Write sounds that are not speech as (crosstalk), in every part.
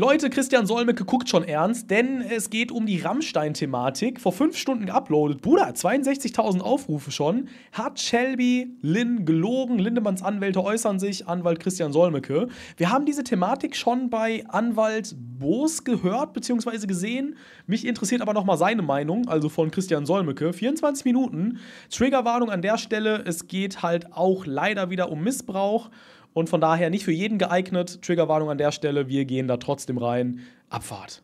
Leute, Christian Solmecke guckt schon ernst, denn es geht um die Rammstein-Thematik. Vor fünf Stunden geuploadet. Bruder, 62.000 Aufrufe schon. Hat Shelby Lynn gelogen? Lindemanns Anwälte äußern sich. Anwalt Christian Solmecke. Wir haben diese Thematik schon bei Anwalt Boos gehört bzw. gesehen. Mich interessiert aber nochmal seine Meinung, also von Christian Solmecke. 24 Minuten. Triggerwarnung an der Stelle. Es geht halt auch leider wieder um Missbrauch und von daher nicht für jeden geeignet. Triggerwarnung an der Stelle, wir gehen da trotzdem rein. Abfahrt.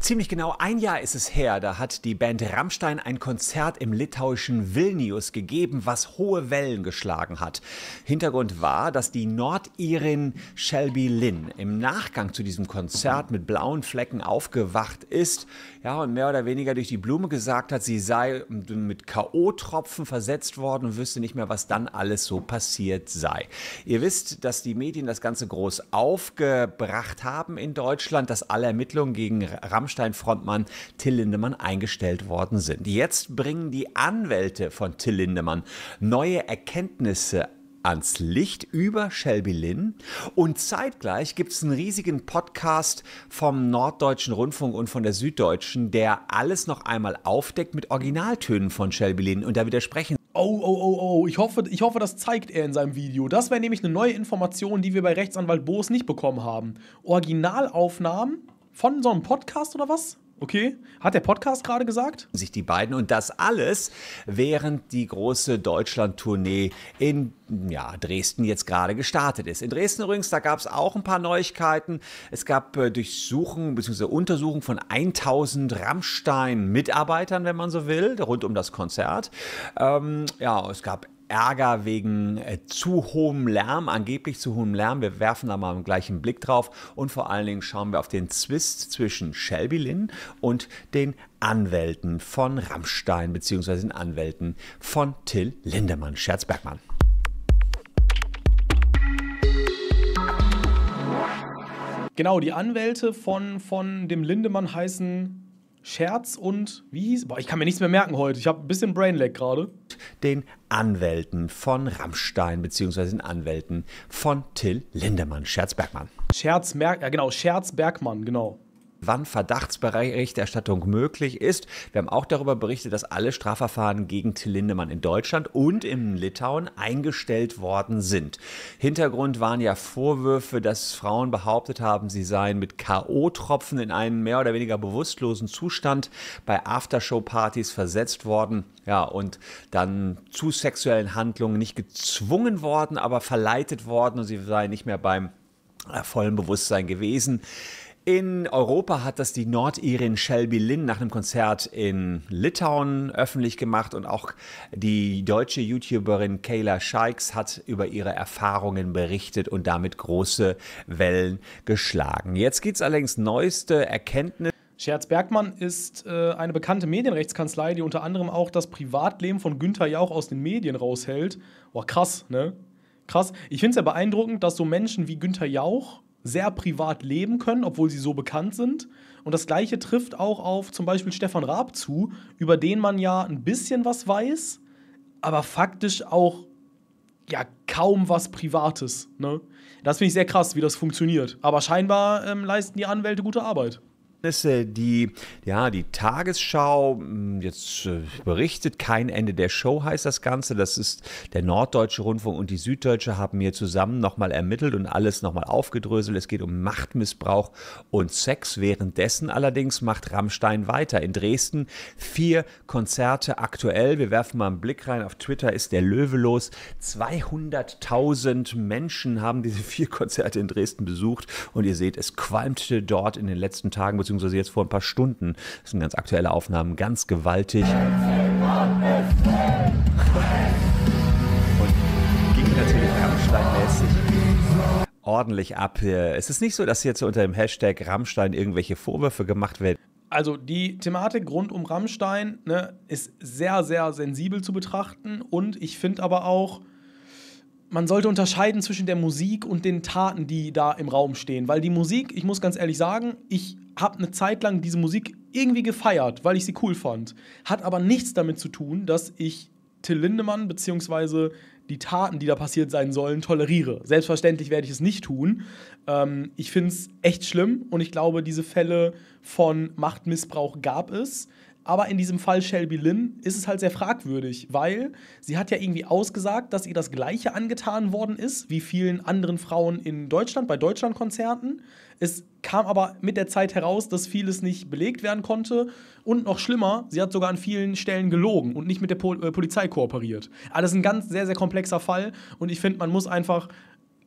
Ziemlich genau ein Jahr ist es her, da hat die Band Rammstein ein Konzert im litauischen Vilnius gegeben, was hohe Wellen geschlagen hat. Hintergrund war, dass die Nordirin Shelby Lynn im Nachgang zu diesem Konzert mit blauen Flecken aufgewacht ist, ja, und mehr oder weniger durch die Blume gesagt hat, sie sei mit K.O.-Tropfen versetzt worden und wüsste nicht mehr, was dann alles so passiert sei. Ihr wisst, dass die Medien das Ganze groß aufgebracht haben in Deutschland, dass alle Ermittlungen gegen Rammstein-Frontmann Till Lindemann eingestellt worden sind. Jetzt bringen die Anwälte von Till Lindemann neue Erkenntnisse ans Licht über Shelby Lynn und zeitgleich gibt es einen riesigen Podcast vom Norddeutschen Rundfunk und von der Süddeutschen, der alles noch einmal aufdeckt mit Originaltönen von Shelby Lynn und da widersprechen Oh, oh, oh, oh, ich hoffe, ich hoffe, das zeigt er in seinem Video. Das wäre nämlich eine neue Information, die wir bei Rechtsanwalt Boos nicht bekommen haben. Originalaufnahmen von so einem Podcast oder was? Okay, hat der Podcast gerade gesagt? Sich die beiden und das alles, während die große Deutschland-Tournee in ja, Dresden jetzt gerade gestartet ist. In Dresden übrigens, da gab es auch ein paar Neuigkeiten. Es gab äh, Durchsuchungen bzw. Untersuchungen von 1000 Rammstein-Mitarbeitern, wenn man so will, rund um das Konzert. Ähm, ja, es gab Ärger wegen äh, zu hohem Lärm, angeblich zu hohem Lärm. Wir werfen da mal gleich einen Blick drauf und vor allen Dingen schauen wir auf den Zwist zwischen Shelby Lynn und den Anwälten von Rammstein beziehungsweise den Anwälten von Till Lindemann. Scherz Bergmann. Genau, die Anwälte von, von dem Lindemann heißen Scherz und wie hieß? Boah, ich kann mir nichts mehr merken heute. Ich habe ein bisschen Brainlag gerade. Den Anwälten von Rammstein, beziehungsweise den Anwälten von Till Lindemann. Scherz Bergmann. Scherz Merk, ja genau, Scherz Bergmann, genau wann Verdachtsberichterstattung möglich ist. Wir haben auch darüber berichtet, dass alle Strafverfahren gegen Till Lindemann in Deutschland und in Litauen eingestellt worden sind. Hintergrund waren ja Vorwürfe, dass Frauen behauptet haben, sie seien mit K.O.-Tropfen in einen mehr oder weniger bewusstlosen Zustand bei Aftershow-Partys versetzt worden. Ja, und dann zu sexuellen Handlungen nicht gezwungen worden, aber verleitet worden und sie seien nicht mehr beim äh, vollen Bewusstsein gewesen. In Europa hat das die Nordirin Shelby Lynn nach einem Konzert in Litauen öffentlich gemacht und auch die deutsche YouTuberin Kayla Scheiks hat über ihre Erfahrungen berichtet und damit große Wellen geschlagen. Jetzt gibt es allerdings neueste Erkenntnisse. Scherz Bergmann ist äh, eine bekannte Medienrechtskanzlei, die unter anderem auch das Privatleben von Günther Jauch aus den Medien raushält. Boah, krass, ne? Krass. Ich finde es ja beeindruckend, dass so Menschen wie Günther Jauch sehr privat leben können, obwohl sie so bekannt sind. Und das gleiche trifft auch auf zum Beispiel Stefan Raab zu, über den man ja ein bisschen was weiß, aber faktisch auch ja kaum was Privates. Ne? Das finde ich sehr krass, wie das funktioniert. Aber scheinbar ähm, leisten die Anwälte gute Arbeit. Ereignisse, die ja die Tagesschau hm, jetzt äh, berichtet. Kein Ende der Show heißt das Ganze. Das ist der Norddeutsche Rundfunk und die Süddeutsche haben hier zusammen nochmal ermittelt und alles nochmal aufgedröselt. Es geht um Machtmissbrauch und Sex. Währenddessen allerdings macht Rammstein weiter. In Dresden vier Konzerte aktuell. Wir werfen mal einen Blick rein. Auf Twitter ist der Löwe los. 200.000 Menschen haben diese vier Konzerte in Dresden besucht und ihr seht, es qualmte dort in den letzten Tagen bzw beziehungsweise jetzt vor ein paar Stunden, das sind ganz aktuelle Aufnahmen, ganz gewaltig. Und ging natürlich Rammstein-mäßig ordentlich ab. Es ist nicht so, dass jetzt unter dem Hashtag Rammstein irgendwelche Vorwürfe gemacht werden also die Thematik rund um Rammstein ne, ist sehr, sehr sensibel zu betrachten und ich finde aber auch, man sollte unterscheiden zwischen der Musik und den Taten, die da im Raum stehen, weil die Musik, ich muss ganz ehrlich sagen, ich habe eine Zeit lang diese Musik irgendwie gefeiert, weil ich sie cool fand. Hat aber nichts damit zu tun, dass ich Till Lindemann bzw. die Taten, die da passiert sein sollen, toleriere. Selbstverständlich werde ich es nicht tun. Ähm, ich finde es echt schlimm und ich glaube, diese Fälle von Machtmissbrauch gab es. Aber in diesem Fall Shelby Lynn ist es halt sehr fragwürdig, weil sie hat ja irgendwie ausgesagt, dass ihr das Gleiche angetan worden ist wie vielen anderen Frauen in Deutschland, bei Deutschlandkonzerten. Es kam aber mit der Zeit heraus, dass vieles nicht belegt werden konnte. Und noch schlimmer, sie hat sogar an vielen Stellen gelogen und nicht mit der Pol äh, Polizei kooperiert. Aber ah, das ist ein ganz, sehr, sehr komplexer Fall. Und ich finde, man muss einfach,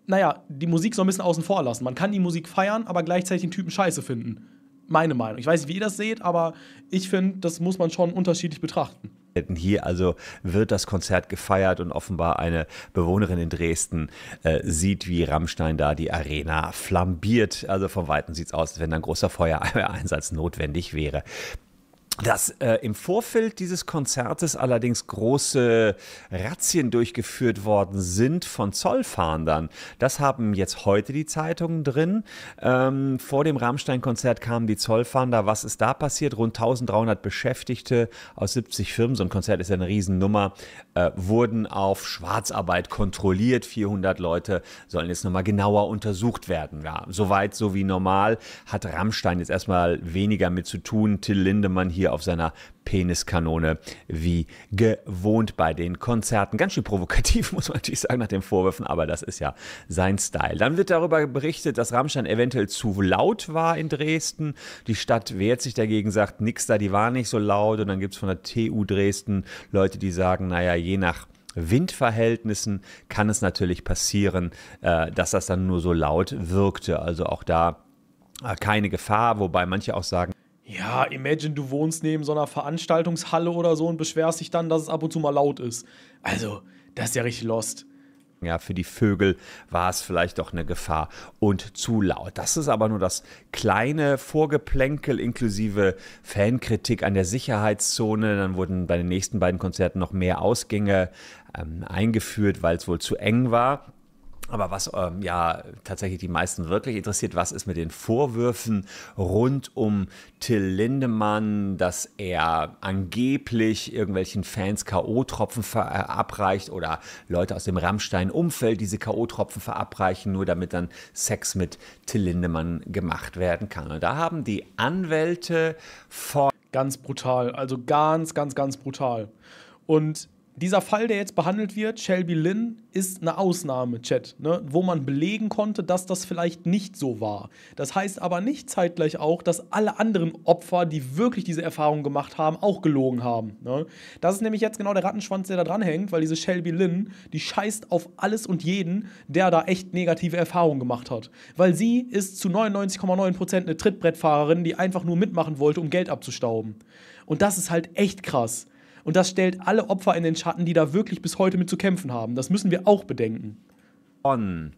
naja, die Musik so ein bisschen außen vor lassen. Man kann die Musik feiern, aber gleichzeitig den Typen scheiße finden. Meine Meinung. Ich weiß nicht, wie ihr das seht, aber ich finde, das muss man schon unterschiedlich betrachten. Hier also wird das Konzert gefeiert und offenbar eine Bewohnerin in Dresden äh, sieht, wie Rammstein da die Arena flambiert. Also von Weitem sieht es aus, als wenn ein großer Feuereinsatz notwendig wäre dass äh, im Vorfeld dieses Konzertes allerdings große Razzien durchgeführt worden sind von Zollfahndern. Das haben jetzt heute die Zeitungen drin. Ähm, vor dem Rammstein-Konzert kamen die Zollfahnder. Was ist da passiert? Rund 1300 Beschäftigte aus 70 Firmen, so ein Konzert ist ja eine Riesennummer, äh, wurden auf Schwarzarbeit kontrolliert. 400 Leute sollen jetzt nochmal genauer untersucht werden. Ja, soweit, so wie normal, hat Rammstein jetzt erstmal weniger mit zu tun. Till Lindemann hier hier auf seiner Peniskanone wie gewohnt bei den Konzerten. Ganz schön provokativ, (laughs) muss man natürlich sagen, nach den Vorwürfen, aber das ist ja sein Style. Dann wird darüber berichtet, dass Rammstein eventuell zu laut war in Dresden. Die Stadt wehrt sich dagegen, sagt nix da, die waren nicht so laut. Und dann gibt es von der TU Dresden Leute, die sagen, naja, je nach Windverhältnissen kann es natürlich passieren, äh, dass das dann nur so laut wirkte. Also auch da äh, keine Gefahr, wobei manche auch sagen, ja, imagine, du wohnst neben so einer Veranstaltungshalle oder so und beschwerst dich dann, dass es ab und zu mal laut ist. Also, das ist ja richtig lost. Ja, für die Vögel war es vielleicht doch eine Gefahr und zu laut. Das ist aber nur das kleine Vorgeplänkel inklusive Fankritik an der Sicherheitszone. Dann wurden bei den nächsten beiden Konzerten noch mehr Ausgänge ähm, eingeführt, weil es wohl zu eng war. Aber was ähm, ja tatsächlich die meisten wirklich interessiert, was ist mit den Vorwürfen rund um Till Lindemann, dass er angeblich irgendwelchen Fans K.O.-Tropfen verabreicht oder Leute aus dem Rammstein-Umfeld diese K.O.-Tropfen verabreichen, nur damit dann Sex mit Till Lindemann gemacht werden kann. Und da haben die Anwälte von. Ganz brutal, also ganz, ganz, ganz brutal. Und dieser Fall, der jetzt behandelt wird, Shelby Lynn, ist eine Ausnahme, Chat, ne? wo man belegen konnte, dass das vielleicht nicht so war. Das heißt aber nicht zeitgleich auch, dass alle anderen Opfer, die wirklich diese Erfahrung gemacht haben, auch gelogen haben. Ne? Das ist nämlich jetzt genau der Rattenschwanz, der da dranhängt, weil diese Shelby Lynn, die scheißt auf alles und jeden, der da echt negative Erfahrungen gemacht hat. Weil sie ist zu 99,9% eine Trittbrettfahrerin, die einfach nur mitmachen wollte, um Geld abzustauben. Und das ist halt echt krass. Und das stellt alle Opfer in den Schatten, die da wirklich bis heute mit zu kämpfen haben. Das müssen wir auch bedenken. On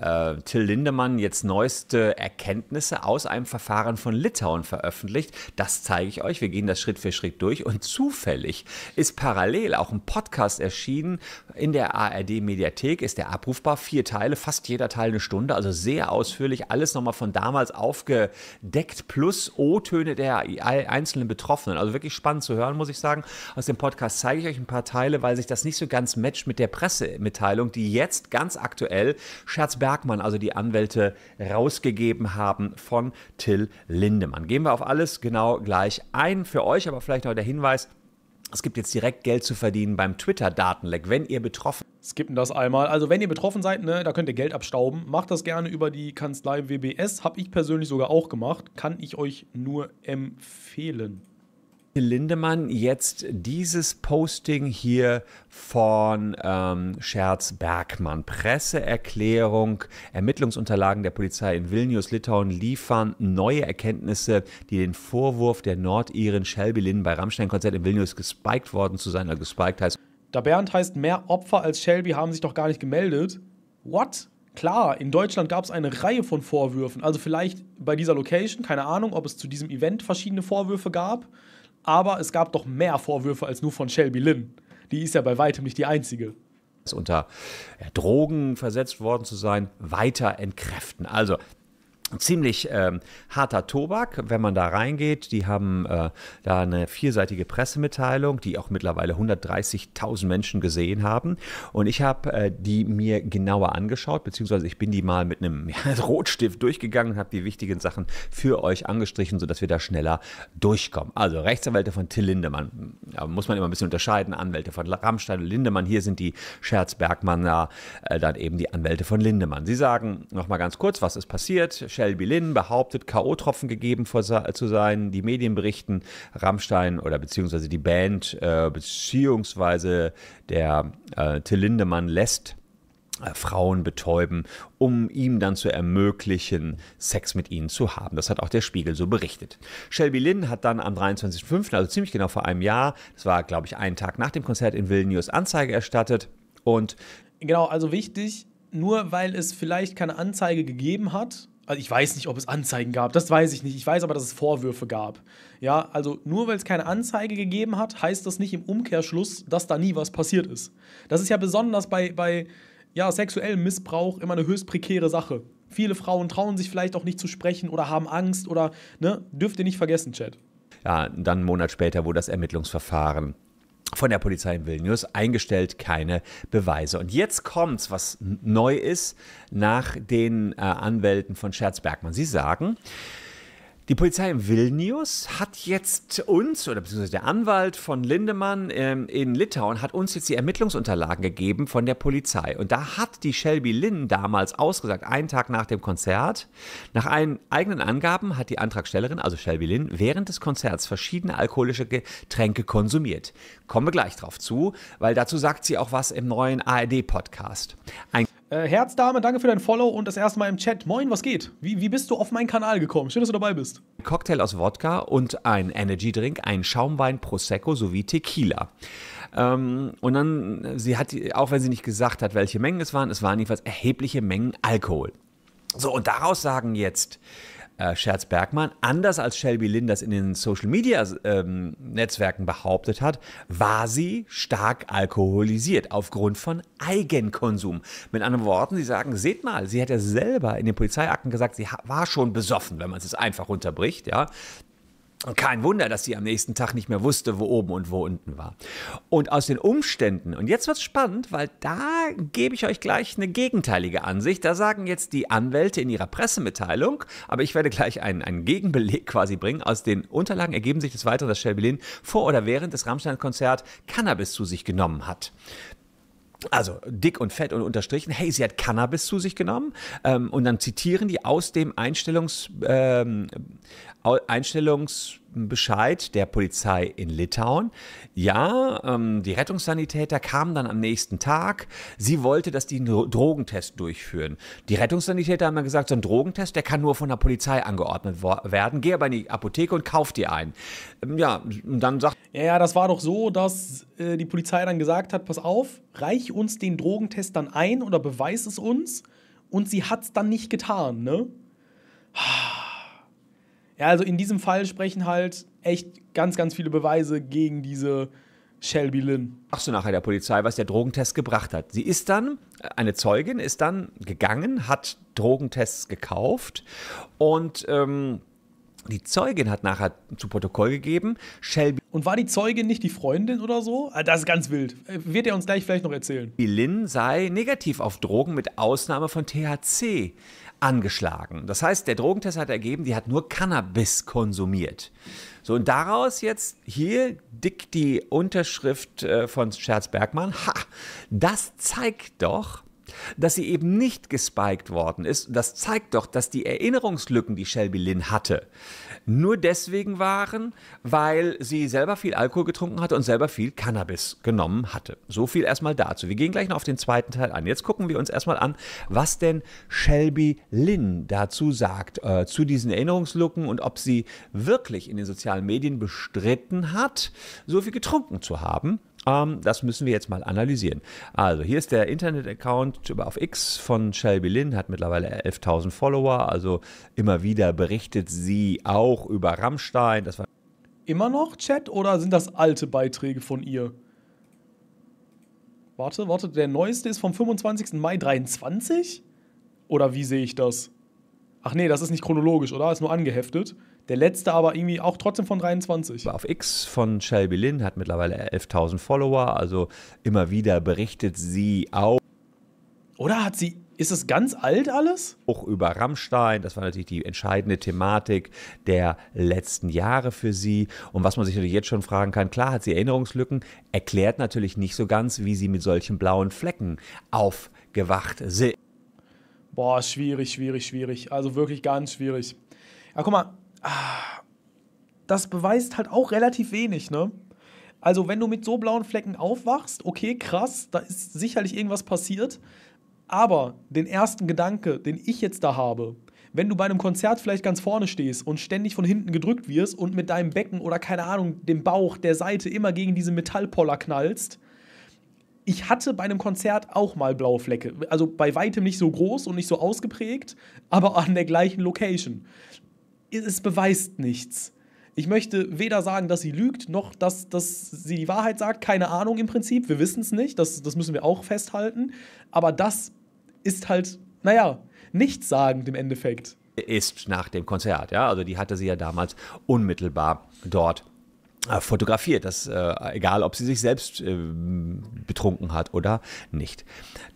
äh, Till Lindemann jetzt neueste Erkenntnisse aus einem Verfahren von Litauen veröffentlicht. Das zeige ich euch. Wir gehen das Schritt für Schritt durch. Und zufällig ist parallel auch ein Podcast erschienen in der ARD Mediathek. Ist der abrufbar. Vier Teile, fast jeder Teil eine Stunde. Also sehr ausführlich. Alles nochmal von damals aufgedeckt. Plus O-Töne der einzelnen Betroffenen. Also wirklich spannend zu hören, muss ich sagen. Aus dem Podcast zeige ich euch ein paar Teile, weil sich das nicht so ganz matcht mit der Pressemitteilung, die jetzt ganz aktuell Scherzberg Bergmann, also die Anwälte, rausgegeben haben von Till Lindemann. Gehen wir auf alles genau gleich ein für euch, aber vielleicht noch der Hinweis, es gibt jetzt direkt Geld zu verdienen beim Twitter-Datenleck, wenn ihr betroffen seid. Skippen das einmal. Also, wenn ihr betroffen seid, ne, da könnt ihr Geld abstauben. Macht das gerne über die Kanzlei WBS. Habe ich persönlich sogar auch gemacht. Kann ich euch nur empfehlen. Lindemann jetzt dieses Posting hier von ähm, Scherz Bergmann. Presseerklärung, Ermittlungsunterlagen der Polizei in Vilnius, Litauen liefern neue Erkenntnisse, die den Vorwurf der Nordiren Shelby Lynn bei Rammstein-Konzert in Vilnius gespiked worden zu sein, oder gespiked heißt. Da Bernd heißt, mehr Opfer als Shelby haben sich doch gar nicht gemeldet. What? Klar, in Deutschland gab es eine Reihe von Vorwürfen. Also vielleicht bei dieser Location, keine Ahnung, ob es zu diesem Event verschiedene Vorwürfe gab. Aber es gab doch mehr Vorwürfe als nur von Shelby Lynn. Die ist ja bei weitem nicht die einzige unter Drogen versetzt worden zu sein, weiter entkräften. Also ziemlich ähm, harter Tobak, wenn man da reingeht. Die haben äh, da eine vierseitige Pressemitteilung, die auch mittlerweile 130.000 Menschen gesehen haben. Und ich habe äh, die mir genauer angeschaut, beziehungsweise ich bin die mal mit einem (laughs) ja, Rotstift durchgegangen und habe die wichtigen Sachen für euch angestrichen, sodass wir da schneller durchkommen. Also Rechtsanwälte von Till Lindemann, da muss man immer ein bisschen unterscheiden, Anwälte von Rammstein und Lindemann. Hier sind die Scherz da, äh, dann eben die Anwälte von Lindemann. Sie sagen nochmal ganz kurz, was ist passiert. Michelle Bilin behauptet, K.O.-Tropfen gegeben zu sein. Die Medien berichten, Rammstein oder beziehungsweise die Band, äh, beziehungsweise der äh, Till Lindemann lässt äh, Frauen betäuben, um ihm dann zu ermöglichen, Sex mit ihnen zu haben. Das hat auch der Spiegel so berichtet. Shelby Lynn hat dann am 23.05., also ziemlich genau vor einem Jahr, das war, glaube ich, einen Tag nach dem Konzert in Vilnius, Anzeige erstattet und. Genau, also wichtig, nur weil es vielleicht keine Anzeige gegeben hat, also ich weiß nicht, ob es Anzeigen gab, das weiß ich nicht. Ich weiß aber, dass es Vorwürfe gab. Ja, also nur weil es keine Anzeige gegeben hat, heißt das nicht im Umkehrschluss, dass da nie was passiert ist. Das ist ja besonders bei, bei ja, sexuellem Missbrauch immer eine höchst prekäre Sache. Viele Frauen trauen sich vielleicht auch nicht zu sprechen oder haben Angst oder, ne, dürft ihr nicht vergessen, Chat. Ja, dann einen Monat später, wo das Ermittlungsverfahren von der Polizei in Vilnius eingestellt, keine Beweise. Und jetzt kommt's, was neu ist, nach den äh, Anwälten von Scherzbergmann. Sie sagen, die Polizei in Vilnius hat jetzt uns, oder beziehungsweise der Anwalt von Lindemann ähm, in Litauen, hat uns jetzt die Ermittlungsunterlagen gegeben von der Polizei. Und da hat die Shelby Lynn damals ausgesagt, einen Tag nach dem Konzert, nach einen eigenen Angaben hat die Antragstellerin, also Shelby Lynn, während des Konzerts verschiedene alkoholische Getränke konsumiert. Kommen wir gleich drauf zu, weil dazu sagt sie auch was im neuen ARD-Podcast. Ein äh, Herzdame, danke für dein Follow und das erste Mal im Chat. Moin, was geht? Wie, wie bist du auf meinen Kanal gekommen? Schön, dass du dabei bist. Cocktail aus Wodka und ein Energy-Drink, ein Schaumwein, Prosecco sowie Tequila. Ähm, und dann, sie hat, auch wenn sie nicht gesagt hat, welche Mengen es waren, es waren jedenfalls erhebliche Mengen Alkohol. So, und daraus sagen jetzt äh, Scherz Bergmann, anders als Shelby Lynn das in den Social-Media-Netzwerken ähm, behauptet hat, war sie stark alkoholisiert aufgrund von Eigenkonsum. Mit anderen Worten, sie sagen, seht mal, sie hat ja selber in den Polizeiakten gesagt, sie war schon besoffen, wenn man es jetzt einfach runterbricht. Ja? Und Kein Wunder, dass sie am nächsten Tag nicht mehr wusste, wo oben und wo unten war. Und aus den Umständen, und jetzt wird's spannend, weil da gebe ich euch gleich eine gegenteilige Ansicht. Da sagen jetzt die Anwälte in ihrer Pressemitteilung, aber ich werde gleich einen, einen Gegenbeleg quasi bringen. Aus den Unterlagen ergeben sich des Weiteren, dass Shelby Lynn vor oder während des Rammstein-Konzert Cannabis zu sich genommen hat. Also dick und fett und unterstrichen, hey, sie hat Cannabis zu sich genommen. Ähm, und dann zitieren die aus dem Einstellungs, ähm, Einstellungs Bescheid der Polizei in Litauen. Ja, ähm, die Rettungssanitäter kamen dann am nächsten Tag. Sie wollte, dass die einen Drogentest durchführen. Die Rettungssanitäter haben ja gesagt, so ein Drogentest, der kann nur von der Polizei angeordnet werden. Geh aber in die Apotheke und kauf dir einen. Ähm, ja, und dann sagt... Ja, ja, das war doch so, dass äh, die Polizei dann gesagt hat, pass auf, reich uns den Drogentest dann ein oder beweis es uns. Und sie hat es dann nicht getan, ne? Ah. Ja, also in diesem Fall sprechen halt echt ganz, ganz viele Beweise gegen diese Shelby Lynn. Sagst du nachher der Polizei, was der Drogentest gebracht hat? Sie ist dann, äh, eine Zeugin ist dann gegangen, hat Drogentests gekauft und ähm, die Zeugin hat nachher zu Protokoll gegeben, Shelby. Und war die Zeugin nicht die Freundin oder so? Ah, das ist ganz wild. Wird er uns gleich vielleicht noch erzählen. Lynn sei negativ auf Drogen mit Ausnahme von THC angeschlagen. Das heißt, der Drogentest hat ergeben, die hat nur Cannabis konsumiert. So, und daraus jetzt hier dick die Unterschrift äh, von Scherz Bergmann. Ha, das zeigt doch, dass sie eben nicht gespiked worden ist. Das zeigt doch, dass die Erinnerungslücken, die Shelby Lynn hatte, nur deswegen waren, weil sie selber viel Alkohol getrunken hatte und selber viel Cannabis genommen hatte. So viel erstmal dazu. Wir gehen gleich noch auf den zweiten Teil an. Jetzt gucken wir uns erstmal an, was denn Shelby Lynn dazu sagt, äh, zu diesen Erinnerungslücken und ob sie wirklich in den sozialen Medien bestritten hat, so viel getrunken zu haben ähm, das müssen wir jetzt mal analysieren. Also hier ist der Internet-Account auf X von Shelby Lynn, hat mittlerweile 11.000 Follower, also immer wieder berichtet sie auch über Rammstein. Das war immer noch Chat oder sind das alte Beiträge von ihr? Warte, warte, der neueste ist vom 25. Mai 23? Oder wie sehe ich das? Ach nee, das ist nicht chronologisch, oder? Ist nur angeheftet. Der letzte aber irgendwie auch trotzdem von 23. War Auf X von Shelby Lynn hat mittlerweile 11.000 Follower, also immer wieder berichtet sie auch. Oder hat sie ist das ganz alt alles? Auch über Rammstein, das war natürlich die entscheidende Thematik der letzten Jahre für sie. Und was man sich natürlich jetzt schon fragen kann, klar hat sie Erinnerungslücken, erklärt natürlich nicht so ganz, wie sie mit solchen blauen Flecken aufgewacht sind. Boah, schwierig, schwierig, schwierig. Also wirklich ganz schwierig. Ja, guck mal, das beweist halt auch relativ wenig, ne? Also, wenn du mit so blauen Flecken aufwachst, okay, krass, da ist sicherlich irgendwas passiert. Aber den ersten Gedanke, den ich jetzt da habe, wenn du bei einem Konzert vielleicht ganz vorne stehst und ständig von hinten gedrückt wirst und mit deinem Becken oder keine Ahnung, dem Bauch, der Seite immer gegen diese Metallpoller knallst. Ich hatte bei einem Konzert auch mal blaue Flecke. Also bei weitem nicht so groß und nicht so ausgeprägt, aber an der gleichen Location es beweist nichts. Ich möchte weder sagen, dass sie lügt, noch dass, dass sie die Wahrheit sagt. Keine Ahnung im Prinzip. Wir wissen es nicht. Das, das müssen wir auch festhalten. Aber das ist halt, naja, nichts sagen im Endeffekt. Ist nach dem Konzert, ja. Also die hatte sie ja damals unmittelbar dort äh, fotografiert, das äh, egal, ob sie sich selbst äh, betrunken hat oder nicht.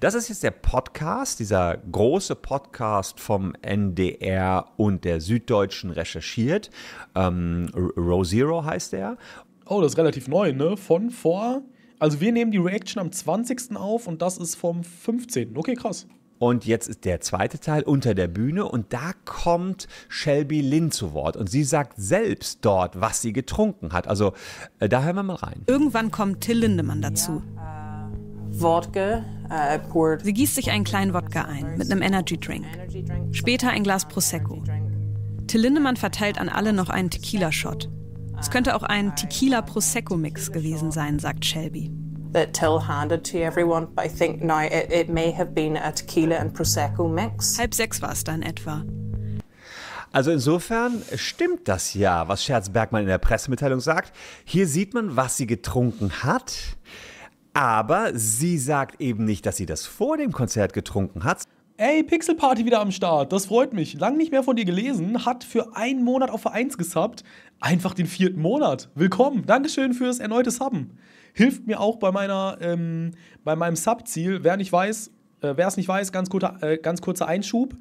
Das ist jetzt der Podcast, dieser große Podcast vom NDR und der Süddeutschen recherchiert. Ähm, Row Zero heißt der. Oh, das ist relativ neu, ne? Von vor. Also wir nehmen die Reaction am 20. auf und das ist vom 15. Okay, krass. Und jetzt ist der zweite Teil unter der Bühne und da kommt Shelby Lynn zu Wort und sie sagt selbst dort, was sie getrunken hat. Also äh, da hören wir mal rein. Irgendwann kommt Till Lindemann dazu. Wodka. Äh, sie gießt sich einen kleinen Wodka ein mit einem Energy Drink. Später ein Glas Prosecco. Till Lindemann verteilt an alle noch einen Tequila-Shot. Es könnte auch ein Tequila-Prosecco-Mix gewesen sein, sagt Shelby that Till handed to everyone, but I think now it, it may have been a tequila and prosecco mix. Halb sechs war es dann etwa. Also insofern stimmt das ja, was Scherz Bergmann in der Pressemitteilung sagt. Hier sieht man, was sie getrunken hat. Aber sie sagt eben nicht, dass sie das vor dem Konzert getrunken hat. Ey, Pixel Party wieder am Start. Das freut mich. Lang nicht mehr von dir gelesen. Hat für einen Monat auf Vereins gesubbt. Einfach den vierten Monat. Willkommen. Dankeschön fürs erneute Subben. Hilft mir auch bei, meiner, ähm, bei meinem Subziel. Wer nicht weiß, äh, wer es nicht weiß, ganz kurzer, äh, ganz kurzer Einschub.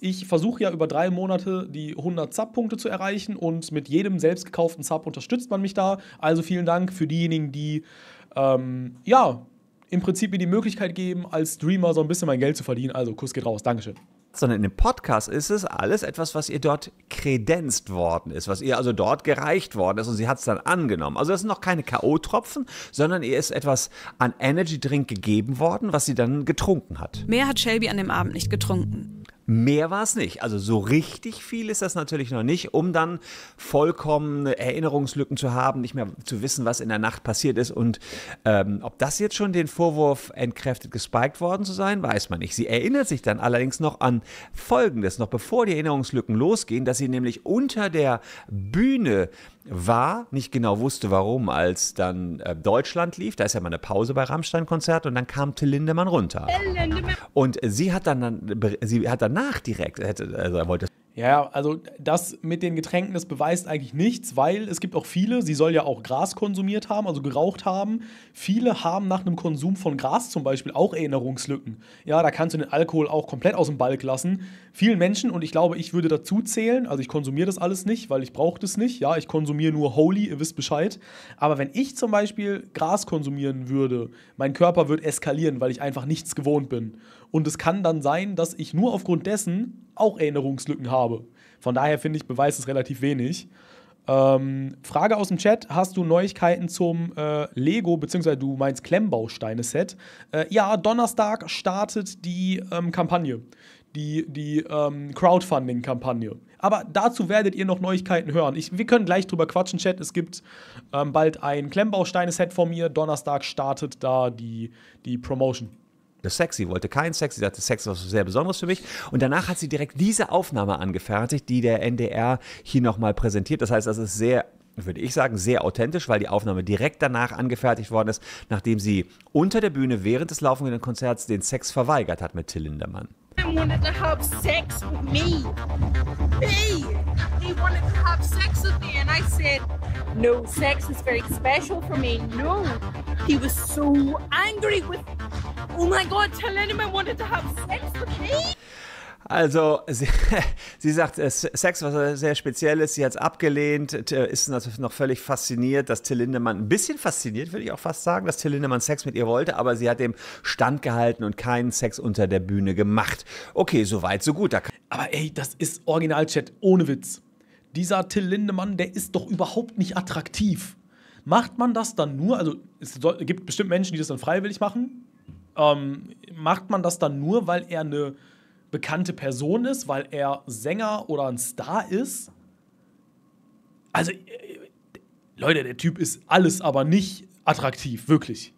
Ich versuche ja über drei Monate die 100 Sub-Punkte zu erreichen und mit jedem selbst gekauften Sub unterstützt man mich da. Also vielen Dank für diejenigen, die ähm, ja im Prinzip mir die Möglichkeit geben, als Streamer so ein bisschen mein Geld zu verdienen. Also Kuss geht raus. Dankeschön sondern in dem Podcast ist es alles etwas, was ihr dort kredenzt worden ist, was ihr also dort gereicht worden ist und sie hat es dann angenommen. Also das sind noch keine K.O.-Tropfen, sondern ihr ist etwas an Energy Drink gegeben worden, was sie dann getrunken hat. Mehr hat Shelby an dem Abend nicht getrunken. Mehr war es nicht. Also so richtig viel ist das natürlich noch nicht, um dann vollkommen Erinnerungslücken zu haben, nicht mehr zu wissen, was in der Nacht passiert ist. Und ähm, ob das jetzt schon den Vorwurf entkräftet, gespiked worden zu sein, weiß man nicht. Sie erinnert sich dann allerdings noch an Folgendes, noch bevor die Erinnerungslücken losgehen, dass sie nämlich unter der Bühne war, nicht genau wusste warum, als dann äh, Deutschland lief. Da ist ja mal eine Pause bei Rammstein-Konzert und dann kam Till Lindemann runter. Und sie hat dann, sie hat dann danach direkt hätte, also er wollte. Ja, also das mit den Getränken, das beweist eigentlich nichts, weil es gibt auch viele, sie soll ja auch Gras konsumiert haben, also geraucht haben. Viele haben nach einem Konsum von Gras zum Beispiel auch Erinnerungslücken. Ja, da kannst du den Alkohol auch komplett aus dem Balk lassen. Vielen Menschen, und ich glaube, ich würde dazu zählen, also ich konsumiere das alles nicht, weil ich brauche das nicht. Ja, ich konsumiere nur Holy, ihr wisst Bescheid. Aber wenn ich zum Beispiel Gras konsumieren würde, mein Körper würde eskalieren, weil ich einfach nichts gewohnt bin. Und es kann dann sein, dass ich nur aufgrund dessen auch Erinnerungslücken habe. Von daher finde ich, beweist es relativ wenig. Ähm, Frage aus dem Chat: Hast du Neuigkeiten zum äh, Lego beziehungsweise du meinst Klemmbausteine-Set? Äh, ja, Donnerstag startet die ähm, Kampagne, die, die ähm, Crowdfunding-Kampagne. Aber dazu werdet ihr noch Neuigkeiten hören. Ich, wir können gleich drüber quatschen, Chat. Es gibt ähm, bald ein Klemmbausteine-Set von mir. Donnerstag startet da die, die Promotion eine Sexy, wollte Sex, sie sagte Sex was sehr Besonderes für mich. Und danach hat sie direkt diese Aufnahme angefertigt, die der NDR hier nochmal präsentiert. Das heißt, das ist sehr würde ich sagen, sehr authentisch, weil die Aufnahme direkt danach angefertigt worden ist, nachdem sie unter der Bühne während des laufenden Konzerts den Sex verweigert hat mit Till Lindemann. They wanted to have sex with me. Hey, they wanted to have sex with me, and I said, "No, sex is very special for me." No, he was so angry with Oh mein Gott, Helena wanted to have sex with me? Also, sie, (laughs) sie sagt, äh, Sex war sehr Spezielles, sie hat es abgelehnt, äh, ist natürlich noch völlig fasziniert, dass Till Lindemann, ein bisschen fasziniert, würde ich auch fast sagen, dass Till Lindemann Sex mit ihr wollte, aber sie hat dem Stand gehalten und keinen Sex unter der Bühne gemacht. Okay, so weit, so gut. aber ey, das ist Originalchat, ohne Witz. Dieser Till Lindemann, der ist doch überhaupt nicht attraktiv. Macht man das dann nur, also es gibt bestimmt Menschen, die das dann freiwillig machen, ähm, macht man das dann nur, weil er eine bekannte Person ist, weil er Sänger oder ein Star ist? Also, äh, Leute, der Typ ist alles, aber nicht attraktiv, wirklich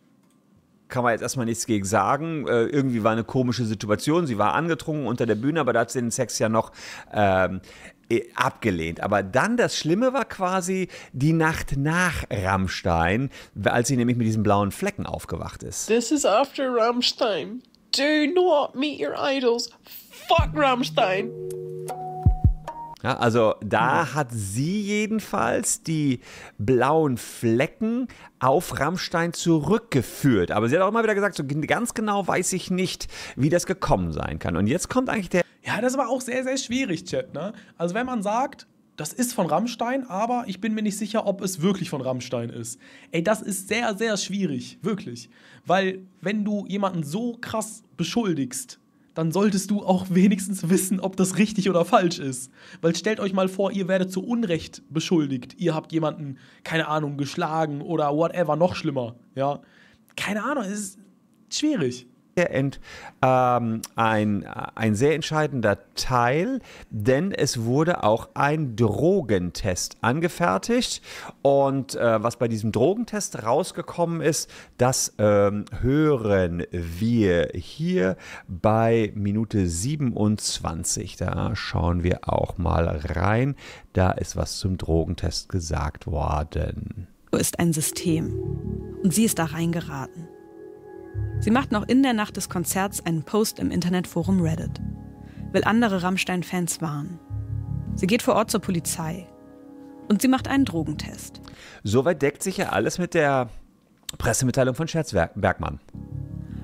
kann man jetzt erstmal nichts gegen sagen. Äh, irgendwie war eine komische Situation. Sie war angetrunken unter der Bühne, aber da hat sie den Sex ja noch ähm, äh, abgelehnt. Aber dann das Schlimme war quasi die Nacht nach Rammstein, als sie nämlich mit diesen blauen Flecken aufgewacht ist. This is after Rammstein. Do not meet your idols. Fuck Rammstein. Ja, also da ja. hat sie jedenfalls die blauen Flecken auf Rammstein zurückgeführt. Aber sie hat auch immer wieder gesagt, so ganz genau weiß ich nicht, wie das gekommen sein kann. Und jetzt kommt eigentlich der. Ja, das war auch sehr, sehr schwierig, Chat. Ne? Also wenn man sagt, das ist von Rammstein, aber ich bin mir nicht sicher, ob es wirklich von Rammstein ist. Ey, das ist sehr, sehr schwierig, wirklich. Weil wenn du jemanden so krass beschuldigst, dann solltest du auch wenigstens wissen, ob das richtig oder falsch ist. Weil stellt euch mal vor, ihr werdet zu Unrecht beschuldigt. Ihr habt jemanden, keine Ahnung, geschlagen oder whatever, noch schlimmer. Ja, keine Ahnung, es ist schwierig. Ent, ähm, ein, ein sehr entscheidender Teil, denn es wurde auch ein Drogentest angefertigt. Und äh, was bei diesem Drogentest rausgekommen ist, das ähm, hören wir hier bei Minute 27. Da schauen wir auch mal rein. Da ist was zum Drogentest gesagt worden. Ist ein System. Und sie ist da reingeraten. Sie macht noch in der Nacht des Konzerts einen Post im Internetforum Reddit, will andere Rammstein-Fans warnen. Sie geht vor Ort zur Polizei und sie macht einen Drogentest. Soweit deckt sich ja alles mit der Pressemitteilung von Scherz Bergmann.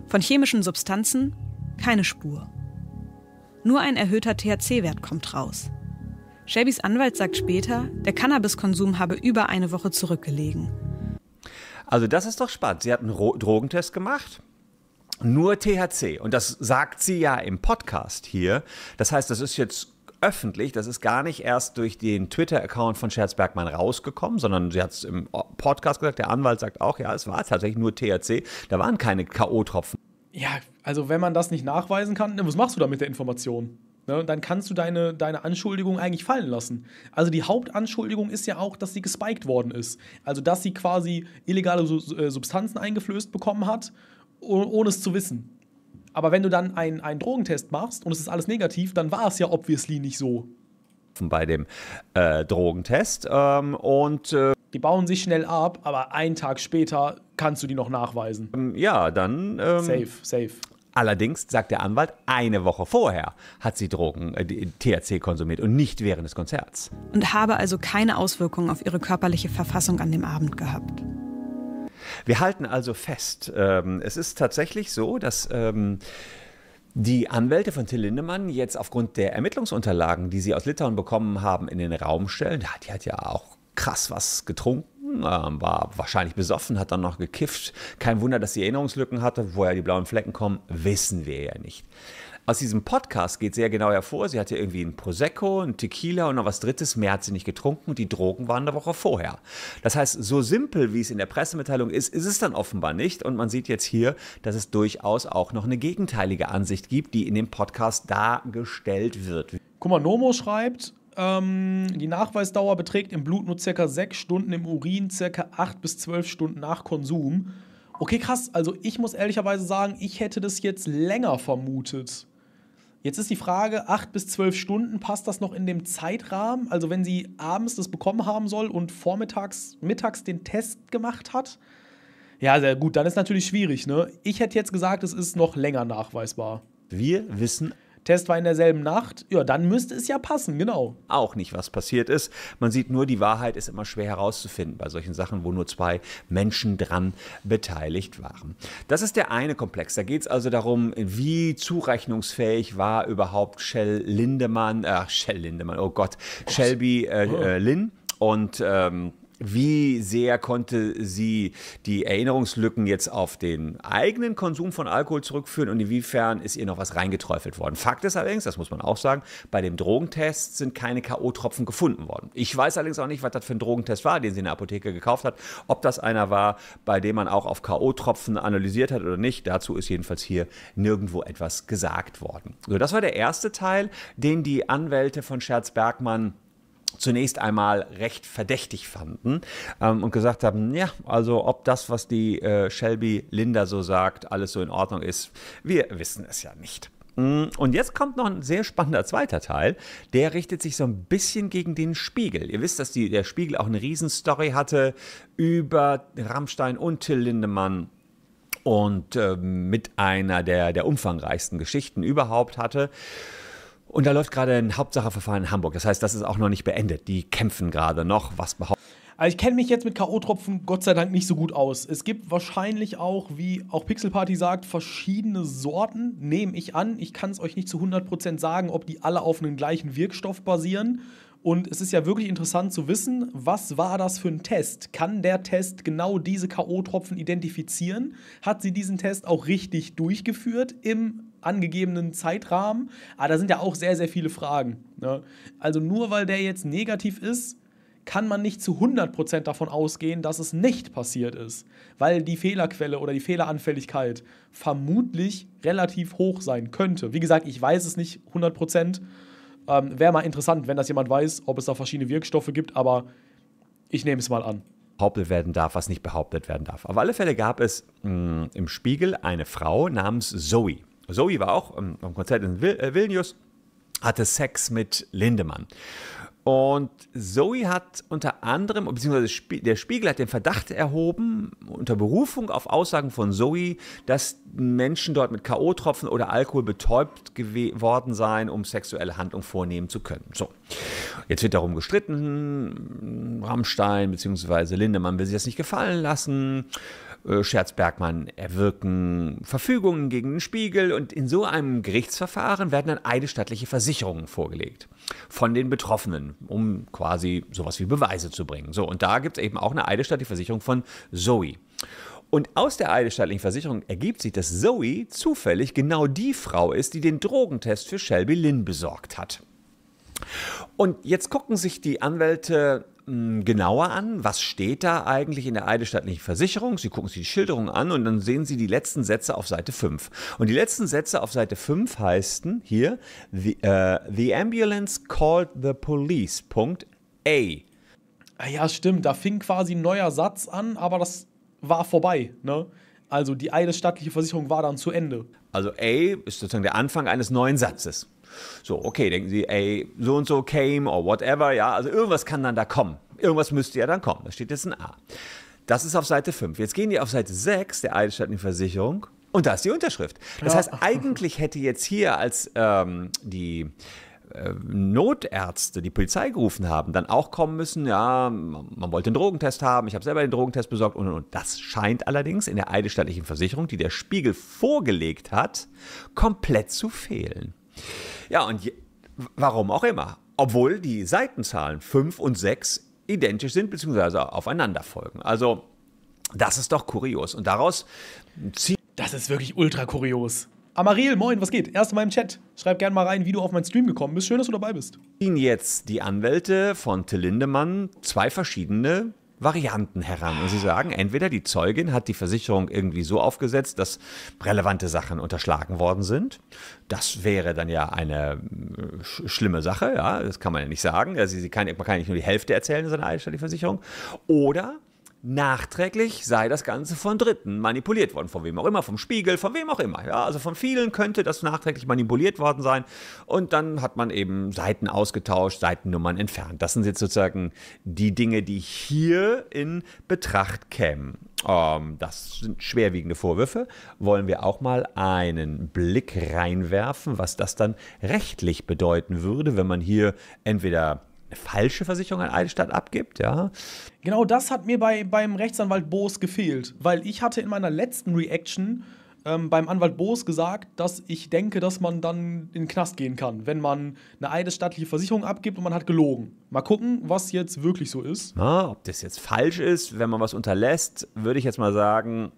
Von chemischen Substanzen keine Spur. Nur ein erhöhter THC-Wert kommt raus. Shabys Anwalt sagt später, der Cannabiskonsum habe über eine Woche zurückgelegen also das ist doch spannend. Sie hat einen Drogentest gemacht. Nur THC. Und das sagt sie ja im Podcast hier. Das heißt, das ist jetzt öffentlich, das ist gar nicht erst durch den Twitter-Account von Scherzbergmann rausgekommen, sondern sie hat es im Podcast gesagt, der Anwalt sagt auch, ja, es war tatsächlich nur THC, da waren keine K.O.-Tropfen. Ja, also wenn man das nicht nachweisen kann, ne, was machst du da mit der Information? Ne? Dann kannst du deine, deine Anschuldigung eigentlich fallen lassen. Also die Hauptanschuldigung ist ja auch, dass sie gespiked worden ist. Also dass sie quasi illegale äh, Substanzen eingeflößt bekommen hat, ohne es zu wissen. Aber wenn du dann einen, einen Drogentest machst und es ist alles negativ, dann war es ja obviously nicht so. Bei dem äh, Drogentest ähm, und. Äh die bauen sich schnell ab, aber einen Tag später kannst du die noch nachweisen. Ähm, ja, dann. Ähm, safe, safe. Allerdings, sagt der Anwalt, eine Woche vorher hat sie Drogen, äh, THC konsumiert und nicht während des Konzerts. Und habe also keine Auswirkungen auf ihre körperliche Verfassung an dem Abend gehabt. Wir halten also fest, ähm, es ist tatsächlich so, dass... Ähm, die Anwälte von Till Lindemann jetzt aufgrund der Ermittlungsunterlagen, die sie aus Litauen bekommen haben, in den Raum stellen, ja, die hat ja auch krass was getrunken war wahrscheinlich besoffen, hat dann noch gekifft. Kein Wunder, dass sie Erinnerungslücken hatte. Woher die blauen Flecken kommen, wissen wir ja nicht. Aus diesem Podcast geht sehr genau hervor, sie hatte irgendwie ein Prosecco, ein Tequila und noch was Drittes, mehr hat sie nicht getrunken und die Drogen waren der Woche vorher. Das heißt, so simpel, wie es in der Pressemitteilung ist, ist es dann offenbar nicht und man sieht jetzt hier, dass es durchaus auch noch eine gegenteilige Ansicht gibt, die in dem Podcast dargestellt wird. Kumanomo schreibt, ähm, die Nachweisdauer beträgt im Blut nur circa 6 Stunden, im Urin circa 8 bis 12 Stunden nach Konsum. Okay, krass. Also ich muss ehrlicherweise sagen, ich hätte das jetzt länger vermutet. Jetzt ist die Frage, 8 bis 12 Stunden, passt das noch in dem Zeitrahmen? Also wenn sie abends das bekommen haben soll und vormittags, mittags den Test gemacht hat? Ja, sehr gut, dann ist natürlich schwierig, ne? Ich hätte jetzt gesagt, es ist noch länger nachweisbar. Wir wissen Test war in derselben Nacht, ja, dann müsste es ja passen, genau. Auch nicht, was passiert ist. Man sieht nur, die Wahrheit ist immer schwer herauszufinden bei solchen Sachen, wo nur zwei Menschen dran beteiligt waren. Das ist der eine Komplex. Da geht es also darum, wie zurechnungsfähig war überhaupt Shell Lindemann, äh, Shell Lindemann, oh Gott, Shelby äh, oh. äh, Lynn und ähm, wie sehr konnte sie die Erinnerungslücken jetzt auf den eigenen Konsum von Alkohol zurückführen und inwiefern ist ihr noch was reingeträufelt worden? Fakt ist allerdings, das muss man auch sagen, bei dem Drogentest sind keine K.O.-Tropfen gefunden worden. Ich weiß allerdings auch nicht, was das für ein Drogentest war, den sie in der Apotheke gekauft hat, ob das einer war, bei dem man auch auf K.O.-Tropfen analysiert hat oder nicht. Dazu ist jedenfalls hier nirgendwo etwas gesagt worden. So, das war der erste Teil, den die Anwälte von Scherz Bergmann zunächst einmal recht verdächtig fanden ähm, und gesagt haben, ja, also ob das, was die äh, Shelby Linda so sagt, alles so in Ordnung ist, wir wissen es ja nicht. Mm, und jetzt kommt noch ein sehr spannender zweiter Teil. Der richtet sich so ein bisschen gegen den Spiegel. Ihr wisst, dass die, der Spiegel auch eine Riesenstory hatte über Rammstein und Till Lindemann und äh, mit einer der, der umfangreichsten Geschichten überhaupt hatte. Und da läuft gerade ein Hauptsacheverfahren in Hamburg. Das heißt, das ist auch noch nicht beendet. Die kämpfen gerade noch, was behaupten. Also ich kenne mich jetzt mit K.O.-Tropfen Gott sei Dank nicht so gut aus. Es gibt wahrscheinlich auch, wie auch Pixel Party sagt, verschiedene Sorten, nehme ich an. Ich kann es euch nicht zu 100% sagen, ob die alle auf einem gleichen Wirkstoff basieren. Und es ist ja wirklich interessant zu wissen, was war das für ein Test? Kann der Test genau diese K.O.-Tropfen identifizieren? Hat sie diesen Test auch richtig durchgeführt im angegebenen Zeitrahmen. Aber da sind ja auch sehr, sehr viele Fragen. Ne? Also nur weil der jetzt negativ ist, kann man nicht zu 100% davon ausgehen, dass es nicht passiert ist, weil die Fehlerquelle oder die Fehleranfälligkeit vermutlich relativ hoch sein könnte. Wie gesagt, ich weiß es nicht 100%. Ähm, Wäre mal interessant, wenn das jemand weiß, ob es da verschiedene Wirkstoffe gibt, aber ich nehme es mal an. Behauptet werden darf, was nicht behauptet werden darf. Auf alle Fälle gab es mh, mm, im Spiegel eine Frau namens Zoe. Zoe war auch ähm, am Konzert in Vil äh, Vilnius, hatte Sex mit Lindemann. Und Zoe hat unter anderem, beziehungsweise der Spiegel hat den Verdacht erhoben, unter Berufung auf Aussagen von Zoe, dass Menschen dort mit K.O.-Tropfen oder Alkohol betäubt worden seien, um sexuelle Handlungen vornehmen zu können. So, jetzt wird darum gestritten. Rammstein bzw. Lindemann will sich das nicht gefallen lassen. Äh, Scherzbergmann erwirken Verfügungen gegen den Spiegel und in so einem Gerichtsverfahren werden dann eidesstattliche Versicherungen vorgelegt von den Betroffenen, um quasi sowas wie Beweise zu bringen. So, und da gibt es eben auch eine eidesstattliche Versicherung von Zoe. Und aus der eidesstattlichen Versicherung ergibt sich, dass Zoe zufällig genau die Frau ist, die den Drogentest für Shelby Lynn besorgt hat. Und jetzt gucken sich die Anwälte genauer an, was steht da eigentlich in der eidesstattlichen Versicherung. Sie gucken sich die Schilderung an und dann sehen Sie die letzten Sätze auf Seite 5. Und die letzten Sätze auf Seite 5 heißen hier, the, uh, the ambulance called the police, Punkt A. Ah ja, stimmt, da fing quasi ein neuer Satz an, aber das war vorbei, ne? Also die eidesstattliche Versicherung war dann zu Ende. Also A ist sozusagen der Anfang eines neuen Satzes. So, okay, denken Sie, ey, so und so came or whatever, ja, also irgendwas kann dann da kommen. Irgendwas müsste ja dann kommen. Da steht jetzt ein A. Das ist auf Seite 5. Jetzt gehen die auf Seite 6 der Eidesstattlichen und da ist die Unterschrift. Das heißt, eigentlich hätte jetzt hier, als ähm, die äh, Notärzte die Polizei gerufen haben, dann auch kommen müssen, ja, man wollte einen Drogentest haben, ich habe selber den Drogentest besorgt und, und, und. Das scheint allerdings in der eidesstattlichen Versicherung, die der Spiegel vorgelegt hat, komplett zu fehlen. Ja, und je, warum auch immer. Obwohl die Seitenzahlen 5 und 6 identisch sind bzw. aufeinander folgen. Also das ist doch kurios. Und daraus zieht. Das ist wirklich ultra kurios. Amariel, moin, was geht? Erst mal im Chat. Schreib gerne mal rein, wie du auf meinen Stream gekommen bist. Schön, dass du dabei bist. Ihnen jetzt die Anwälte von Till Lindemann zwei verschiedene Varianten heran. Und sie sagen, entweder die Zeugin hat die Versicherung irgendwie so aufgesetzt, dass relevante Sachen unterschlagen worden sind. Das wäre dann ja eine äh, sch schlimme Sache, ja, das kann man ja nicht sagen. Also sie kann, man kann nicht nur die Hälfte erzählen, in seiner eigentlich die Versicherung. Oder Nachträglich sei das Ganze von Dritten manipuliert worden, von wem auch immer, vom Spiegel, von wem auch immer. Ja, also von vielen könnte das nachträglich manipuliert worden sein. Und dann hat man eben Seiten ausgetauscht, Seitennummern entfernt. Das sind jetzt sozusagen die Dinge, die hier in Betracht kämen. Um, ähm, das sind schwerwiegende Vorwürfe. Wollen wir auch mal einen Blick reinwerfen, was das dann rechtlich bedeuten würde, wenn man hier entweder eine falsche Versicherung an eine abgibt, ja. Genau das hat mir bei, beim Rechtsanwalt Boos gefehlt, weil ich hatte in meiner letzten Reaction ähm, beim Anwalt Boos gesagt, dass ich denke, dass man dann in den Knast gehen kann, wenn man eine eidesstattliche Versicherung abgibt und man hat gelogen. Mal gucken, was jetzt wirklich so ist. Na, ob das jetzt falsch ist, wenn man was unterlässt, würde ich jetzt mal sagen,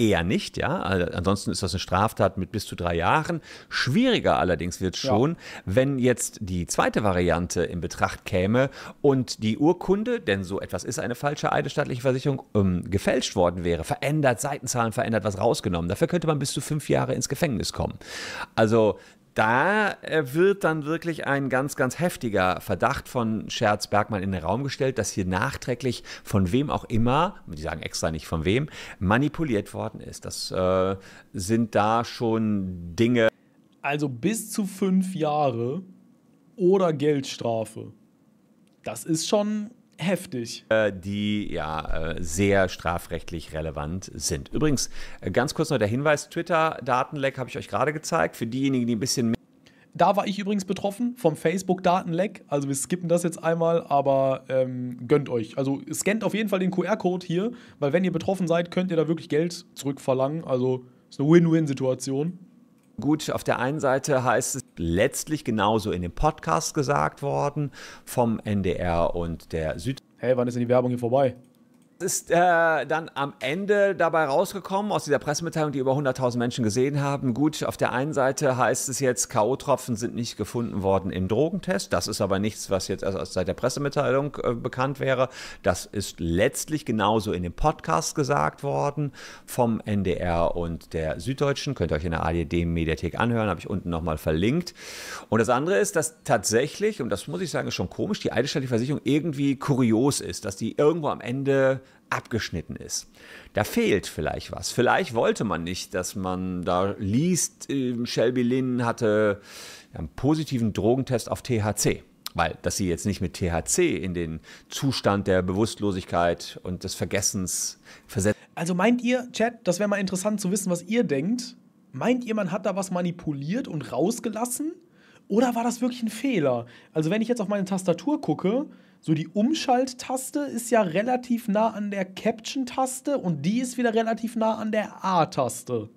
eher nicht, ja. Also ansonsten ist das eine Straftat mit bis zu drei Jahren. Schwieriger allerdings wird es schon, ja. wenn jetzt die zweite Variante in Betracht käme und die Urkunde, denn so etwas ist eine falsche eidesstaatliche Versicherung, ähm, gefälscht worden wäre, verändert, Seitenzahlen verändert, was rausgenommen. Dafür könnte man bis zu fünf Jahre ins Gefängnis kommen. Also da äh, wird dann wirklich ein ganz, ganz heftiger Verdacht von Scherz Bergmann in den Raum gestellt, dass hier nachträglich von wem auch immer, die sagen extra nicht von wem, manipuliert worden ist. Das äh, sind da schon Dinge. Also bis zu fünf Jahre oder Geldstrafe. Das ist schon heftig. Äh, die ja äh, sehr strafrechtlich relevant sind. Übrigens, äh, ganz kurz noch der Hinweis: Twitter-Datenleck habe ich euch gerade gezeigt. Für diejenigen, die ein bisschen mehr. Da war ich übrigens betroffen vom Facebook-Datenleck. Also wir skippen das jetzt einmal, aber ähm, gönnt euch. Also scannt auf jeden Fall den QR-Code hier, weil wenn ihr betroffen seid, könnt ihr da wirklich Geld zurückverlangen. Also ist eine Win-Win-Situation. Gut, auf der einen Seite heißt es, letztlich genauso in dem Podcast gesagt worden vom NDR und der Süd. Hey, wann ist denn die Werbung hier vorbei? ist äh, dann am Ende dabei rausgekommen aus dieser Pressemitteilung, die über 100.000 Menschen gesehen haben. Gut, auf der einen Seite heißt es jetzt, K.O.-Tropfen sind nicht gefunden worden im Drogentest. Das ist aber nichts, was jetzt also seit der Pressemitteilung äh, bekannt wäre. Das ist letztlich genauso in dem Podcast gesagt worden vom NDR und der Süddeutschen. Könnt ihr euch in der ARD-Mediathek anhören, habe ich unten nochmal verlinkt. Und das andere ist, dass tatsächlich, und das muss ich sagen, ist schon komisch, die eidesstattliche Versicherung irgendwie kurios ist, dass die irgendwo am Ende abgeschnitten ist. Da fehlt vielleicht was. Vielleicht wollte man nicht, dass man da liest, ähm, Shelby Lynn hatte einen positiven Drogentest auf THC. Weil, dass sie jetzt nicht mit THC in den Zustand der Bewusstlosigkeit und des Vergessens versetzt. Also meint ihr, Chat, das wäre mal interessant zu wissen, was ihr denkt. Meint ihr, man hat da was manipuliert und rausgelassen? Oder war das wirklich ein Fehler? Also wenn ich jetzt auf meine Tastatur gucke, so die Umschalttaste ist ja relativ nah an der Caption-Taste und die ist wieder relativ nah an der A-Taste.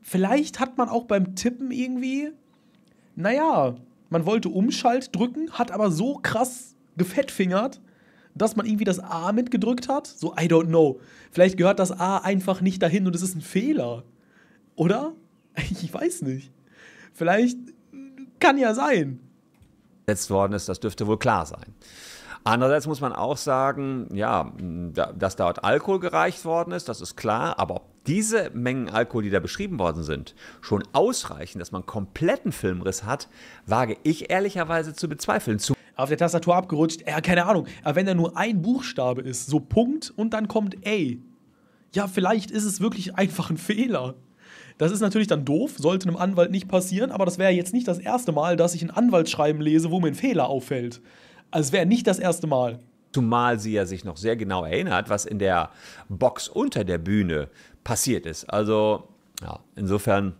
Vielleicht hat man auch beim Tippen irgendwie, naja, man wollte Umschalt drücken, hat aber so krass gefettfingert, dass man irgendwie das A mitgedrückt hat. So, I don't know. Vielleicht gehört das A einfach nicht dahin und es ist ein Fehler. Oder? (laughs) Ich weiß nicht. Vielleicht kann ja sein. Gesetzt worden ist, das dürfte wohl klar sein. Andererseits muss man auch sagen, ja, dass dort Alkohol gereicht worden ist, das ist klar, aber ob diese Mengen Alkohol, die da beschrieben worden sind, schon ausreichen, dass man kompletten Filmriss hat, wage ich ehrlicherweise zu bezweifeln. Zu auf der Tastatur abgerutscht, ja, keine Ahnung, aber wenn da nur ein Buchstabe ist, so Punkt und dann kommt A. Ja, vielleicht ist es wirklich einfach ein Fehler. Das ist natürlich dann doof, sollte einem Anwalt nicht passieren, aber das wäre jetzt nicht das erste Mal, dass ich ein Anwaltsschreiben lese, wo mir ein Fehler auffällt. Also es wäre nicht das erste Mal. Zumal sie ja sich noch sehr genau erinnert, was in der Box unter der Bühne passiert ist. Also, ja, insofern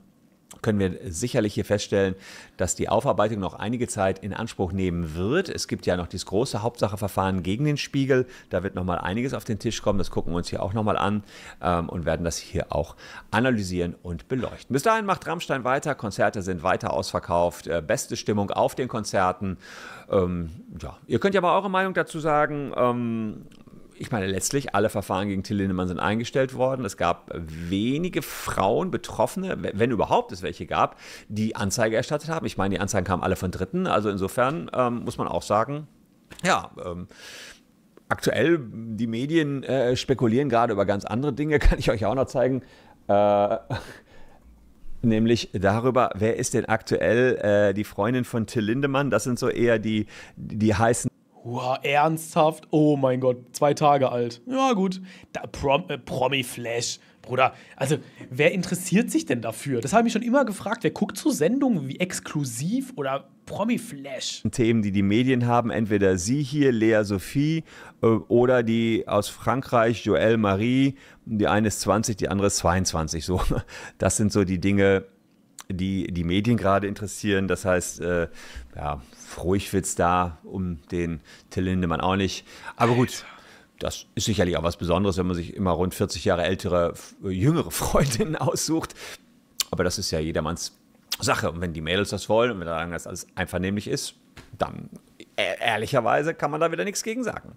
können wir sicherlich hier feststellen, dass die Aufarbeitung noch einige Zeit in Anspruch nehmen wird. Es gibt ja noch dieses große Hauptsacheverfahren gegen den Spiegel. Da wird nochmal einiges auf den Tisch kommen. Das gucken wir uns hier auch nochmal an ähm, und werden das hier auch analysieren und beleuchten. Bis dahin macht Rammstein weiter. Konzerte sind weiter ausverkauft. Äh, beste Stimmung auf den Konzerten. Ähm, ja. Ihr könnt ja mal eure Meinung dazu sagen. Ähm, ich meine, letztlich alle Verfahren gegen Till Lindemann sind eingestellt worden. Es gab wenige Frauen, Betroffene, wenn überhaupt es welche gab, die Anzeige erstattet haben. Ich meine, die Anzeigen kamen alle von Dritten. Also insofern ähm, muss man auch sagen, ja, ähm, aktuell die Medien äh, spekulieren gerade über ganz andere Dinge, (laughs) kann ich euch auch noch zeigen. Äh, (laughs) nämlich darüber, wer ist denn aktuell äh, die Freundin von Till Lindemann? Das sind so eher die, die heißen Wow, ernsthaft? Oh mein Gott, zwei Tage alt. Ja, gut. Da, Prom äh, Promi-Flash. Bruder, also wer interessiert sich denn dafür? Das habe ich mich schon immer gefragt. Wer guckt so Sendungen wie Exklusiv oder Promi-Flash? Themen, die die Medien haben, entweder sie hier, Lea Sophie, äh, oder die aus Frankreich, Joël Marie. Die eine ist 20, die andere ist 22. So. (laughs) Das sind so die Dinge, die die Medien gerade interessieren. Das heißt, äh, ja, Frohigwitz da, um den Till Lindemann auch nicht. Aber gut, das ist sicherlich auch was Besonderes, wenn man sich immer rund 40 Jahre ältere, äh, jüngere (laughs) Freundinnen aussucht. Aber das ist ja jedermanns Sache. Und wenn die Mädels das wollen und wenn sagen, dass alles einvernehmlich ist, dann e-, ehrlicherweise kann man da wieder nichts gegen sagen.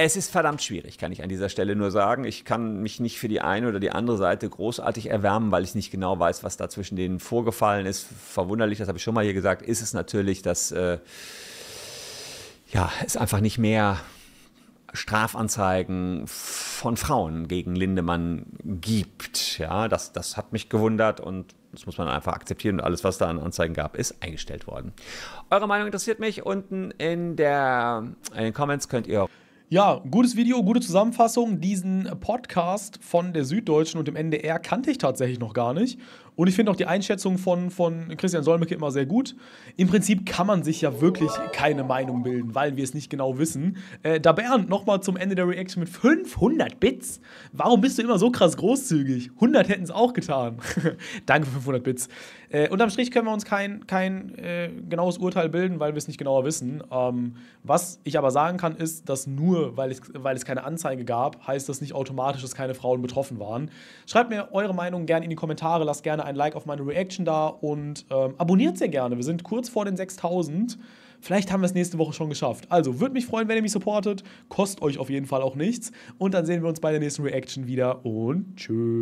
Es ist verdammt schwierig, kann ich an dieser Stelle nur sagen. Ich kann mich nicht für die eine oder die andere Seite großartig erwärmen, weil ich nicht genau weiß, was da zwischen denen vorgefallen ist. Verwunderlich, das habe ich schon mal hier gesagt, ist es natürlich, dass äh, ja, es einfach nicht mehr Strafanzeigen von Frauen gegen Lindemann gibt. Ja, das, das hat mich gewundert und das muss man einfach akzeptieren und alles, was da an Anzeigen gab, ist eingestellt worden. Eure Meinung interessiert mich. Unten in, der, in den Comments könnt ihr ja, gutes Video, gute Zusammenfassung. Diesen Podcast von der Süddeutschen und dem NDR kannte ich tatsächlich noch gar nicht. Und ich finde auch die Einschätzung von, von Christian Solmecke immer sehr gut. Im Prinzip kann man sich ja wirklich keine Meinung bilden, weil wir es nicht genau wissen. Äh, da Bernd nochmal zum Ende der Reaction mit 500 Bits. Warum bist du immer so krass großzügig? 100 hätten es auch getan. (laughs) Danke für 500 Bits. Äh, unterm Strich können wir uns kein, kein äh, genaues Urteil bilden, weil wir es nicht genauer wissen. Ähm, was ich aber sagen kann, ist, dass nur weil es, weil es keine Anzeige gab, heißt das nicht automatisch, dass keine Frauen betroffen waren. Schreibt mir eure Meinung gerne in die Kommentare, lasst gerne ein Like auf meine Reaction da und ähm, abonniert sehr gerne. Wir sind kurz vor den 6000. Vielleicht haben wir es nächste Woche schon geschafft. Also, würde mich freuen, wenn ihr mich supportet. Kostet euch auf jeden Fall auch nichts. Und dann sehen wir uns bei der nächsten Reaction wieder und tschüss.